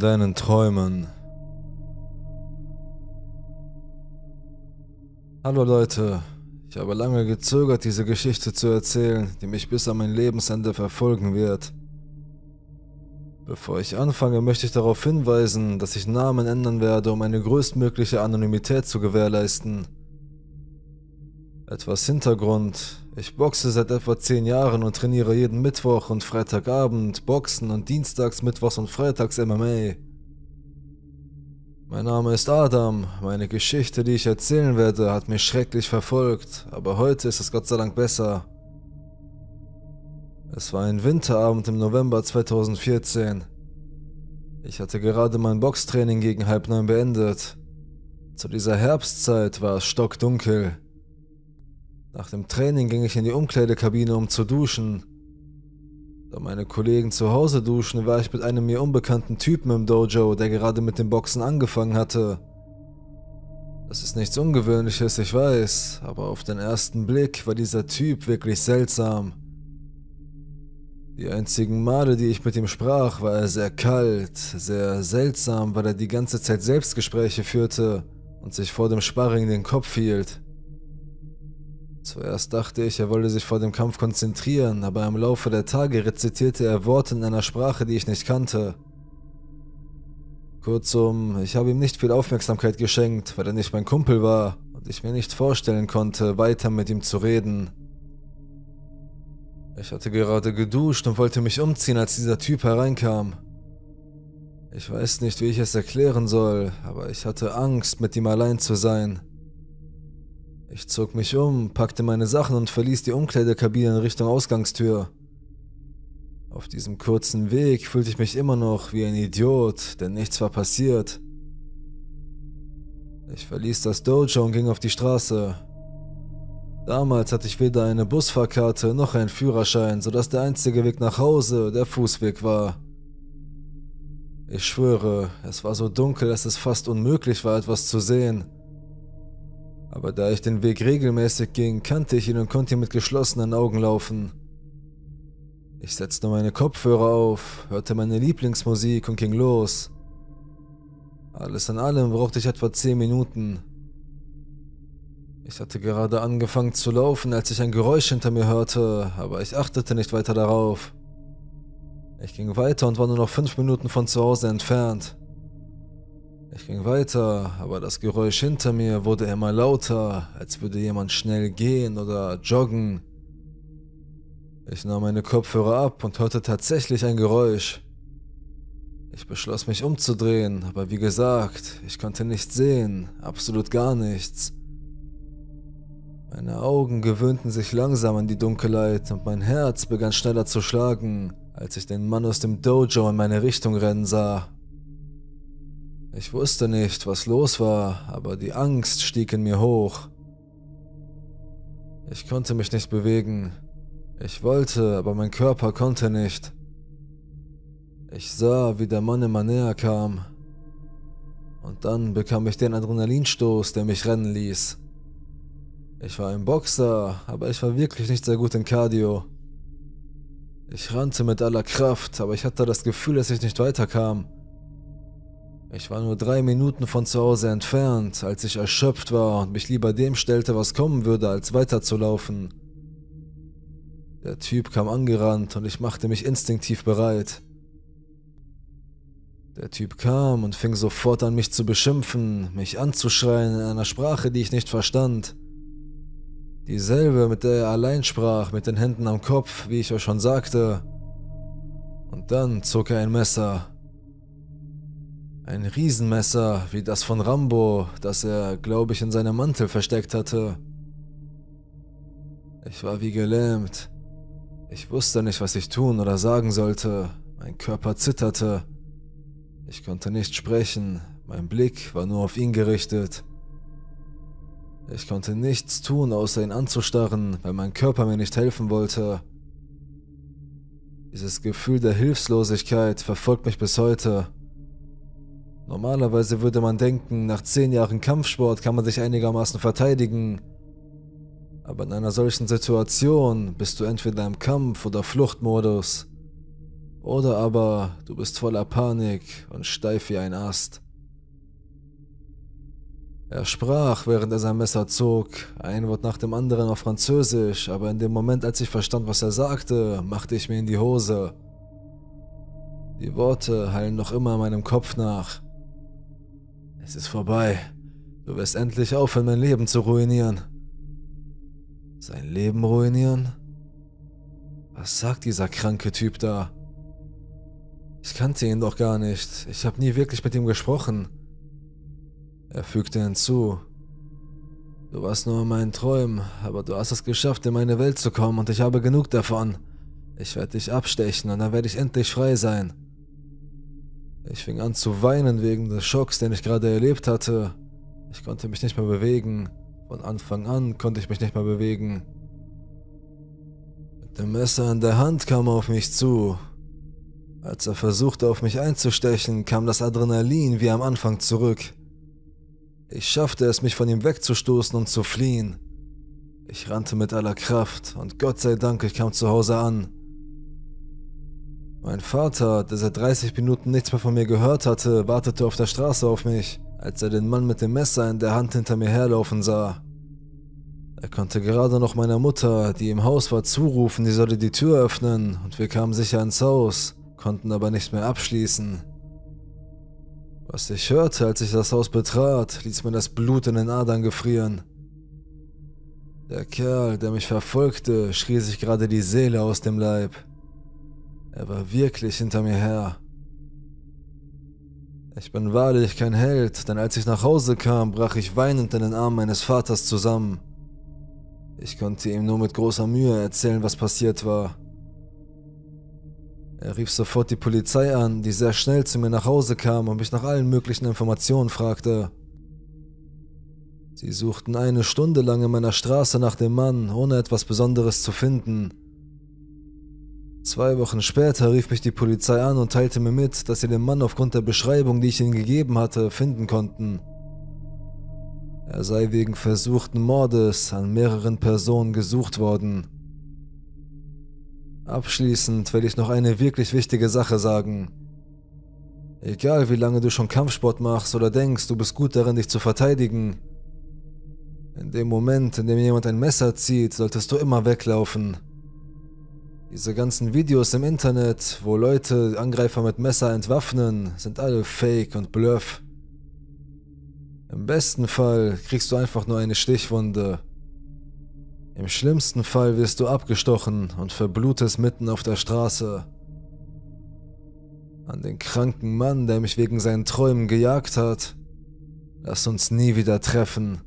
deinen Träumen. Hallo Leute, ich habe lange gezögert, diese Geschichte zu erzählen, die mich bis an mein Lebensende verfolgen wird. Bevor ich anfange, möchte ich darauf hinweisen, dass ich Namen ändern werde, um eine größtmögliche Anonymität zu gewährleisten. Etwas Hintergrund. Ich boxe seit etwa 10 Jahren und trainiere jeden Mittwoch und Freitagabend Boxen und Dienstags, Mittwochs und Freitags MMA. Mein Name ist Adam. Meine Geschichte, die ich erzählen werde, hat mich schrecklich verfolgt, aber heute ist es Gott sei Dank besser. Es war ein Winterabend im November 2014. Ich hatte gerade mein Boxtraining gegen halb neun beendet. Zu dieser Herbstzeit war es stockdunkel. Nach dem Training ging ich in die Umkleidekabine, um zu duschen. Da meine Kollegen zu Hause duschen, war ich mit einem mir unbekannten Typen im Dojo, der gerade mit dem Boxen angefangen hatte. Das ist nichts Ungewöhnliches, ich weiß, aber auf den ersten Blick war dieser Typ wirklich seltsam. Die einzigen Male, die ich mit ihm sprach, war er sehr kalt, sehr seltsam, weil er die ganze Zeit Selbstgespräche führte und sich vor dem Sparring den Kopf hielt. Zuerst dachte ich, er wolle sich vor dem Kampf konzentrieren, aber im Laufe der Tage rezitierte er Worte in einer Sprache, die ich nicht kannte. Kurzum, ich habe ihm nicht viel Aufmerksamkeit geschenkt, weil er nicht mein Kumpel war und ich mir nicht vorstellen konnte, weiter mit ihm zu reden. Ich hatte gerade geduscht und wollte mich umziehen, als dieser Typ hereinkam. Ich weiß nicht, wie ich es erklären soll, aber ich hatte Angst, mit ihm allein zu sein. Ich zog mich um, packte meine Sachen und verließ die Umkleidekabine in Richtung Ausgangstür. Auf diesem kurzen Weg fühlte ich mich immer noch wie ein Idiot, denn nichts war passiert. Ich verließ das Dojo und ging auf die Straße. Damals hatte ich weder eine Busfahrkarte noch einen Führerschein, sodass der einzige Weg nach Hause der Fußweg war. Ich schwöre, es war so dunkel, dass es fast unmöglich war, etwas zu sehen aber da ich den Weg regelmäßig ging, kannte ich ihn und konnte ihn mit geschlossenen Augen laufen. Ich setzte meine Kopfhörer auf, hörte meine Lieblingsmusik und ging los. Alles in allem brauchte ich etwa 10 Minuten. Ich hatte gerade angefangen zu laufen, als ich ein Geräusch hinter mir hörte, aber ich achtete nicht weiter darauf. Ich ging weiter und war nur noch 5 Minuten von zu Hause entfernt. Ich ging weiter, aber das Geräusch hinter mir wurde immer lauter, als würde jemand schnell gehen oder joggen. Ich nahm meine Kopfhörer ab und hörte tatsächlich ein Geräusch. Ich beschloss mich umzudrehen, aber wie gesagt, ich konnte nichts sehen, absolut gar nichts. Meine Augen gewöhnten sich langsam an die Dunkelheit und mein Herz begann schneller zu schlagen, als ich den Mann aus dem Dojo in meine Richtung rennen sah. Ich wusste nicht, was los war, aber die Angst stieg in mir hoch. Ich konnte mich nicht bewegen. Ich wollte, aber mein Körper konnte nicht. Ich sah, wie der Mann immer näher kam. Und dann bekam ich den Adrenalinstoß, der mich rennen ließ. Ich war ein Boxer, aber ich war wirklich nicht sehr gut in Cardio. Ich rannte mit aller Kraft, aber ich hatte das Gefühl, dass ich nicht weiterkam. Ich war nur drei Minuten von zu Hause entfernt, als ich erschöpft war und mich lieber dem stellte, was kommen würde, als weiterzulaufen. Der Typ kam angerannt und ich machte mich instinktiv bereit. Der Typ kam und fing sofort an, mich zu beschimpfen, mich anzuschreien in einer Sprache, die ich nicht verstand. Dieselbe, mit der er allein sprach, mit den Händen am Kopf, wie ich euch schon sagte. Und dann zog er ein Messer. Ein Riesenmesser wie das von Rambo, das er, glaube ich, in seinem Mantel versteckt hatte. Ich war wie gelähmt. Ich wusste nicht, was ich tun oder sagen sollte. Mein Körper zitterte. Ich konnte nicht sprechen. Mein Blick war nur auf ihn gerichtet. Ich konnte nichts tun, außer ihn anzustarren, weil mein Körper mir nicht helfen wollte. Dieses Gefühl der Hilflosigkeit verfolgt mich bis heute. Normalerweise würde man denken, nach 10 Jahren Kampfsport kann man sich einigermaßen verteidigen. Aber in einer solchen Situation bist du entweder im Kampf- oder Fluchtmodus. Oder aber du bist voller Panik und steif wie ein Ast. Er sprach, während er sein Messer zog, ein Wort nach dem anderen auf Französisch, aber in dem Moment, als ich verstand, was er sagte, machte ich mir in die Hose. Die Worte heilen noch immer in meinem Kopf nach. Es ist vorbei. Du wirst endlich aufhören, mein Leben zu ruinieren. Sein Leben ruinieren? Was sagt dieser kranke Typ da? Ich kannte ihn doch gar nicht. Ich habe nie wirklich mit ihm gesprochen. Er fügte hinzu. Du warst nur in meinen Träumen, aber du hast es geschafft, in meine Welt zu kommen und ich habe genug davon. Ich werde dich abstechen und dann werde ich endlich frei sein. Ich fing an zu weinen wegen des Schocks, den ich gerade erlebt hatte. Ich konnte mich nicht mehr bewegen. Von Anfang an konnte ich mich nicht mehr bewegen. Mit dem Messer in der Hand kam er auf mich zu. Als er versuchte, auf mich einzustechen, kam das Adrenalin wie am Anfang zurück. Ich schaffte es, mich von ihm wegzustoßen und zu fliehen. Ich rannte mit aller Kraft und Gott sei Dank, ich kam zu Hause an. Mein Vater, der seit 30 Minuten nichts mehr von mir gehört hatte, wartete auf der Straße auf mich, als er den Mann mit dem Messer in der Hand hinter mir herlaufen sah. Er konnte gerade noch meiner Mutter, die im Haus war, zurufen, sie solle die Tür öffnen, und wir kamen sicher ins Haus, konnten aber nicht mehr abschließen. Was ich hörte, als ich das Haus betrat, ließ mir das Blut in den Adern gefrieren. Der Kerl, der mich verfolgte, schrie sich gerade die Seele aus dem Leib. Er war wirklich hinter mir her. Ich bin wahrlich kein Held, denn als ich nach Hause kam, brach ich weinend in den Arm meines Vaters zusammen. Ich konnte ihm nur mit großer Mühe erzählen, was passiert war. Er rief sofort die Polizei an, die sehr schnell zu mir nach Hause kam und mich nach allen möglichen Informationen fragte. Sie suchten eine Stunde lang in meiner Straße nach dem Mann, ohne etwas Besonderes zu finden. Zwei Wochen später rief mich die Polizei an und teilte mir mit, dass sie den Mann aufgrund der Beschreibung, die ich ihnen gegeben hatte, finden konnten. Er sei wegen versuchten Mordes an mehreren Personen gesucht worden. Abschließend will ich noch eine wirklich wichtige Sache sagen. Egal wie lange du schon Kampfsport machst oder denkst, du bist gut darin, dich zu verteidigen. In dem Moment, in dem jemand ein Messer zieht, solltest du immer weglaufen. Diese ganzen Videos im Internet, wo Leute Angreifer mit Messer entwaffnen, sind alle Fake und Bluff. Im besten Fall kriegst du einfach nur eine Stichwunde. Im schlimmsten Fall wirst du abgestochen und verblutest mitten auf der Straße. An den kranken Mann, der mich wegen seinen Träumen gejagt hat. Lass uns nie wieder treffen.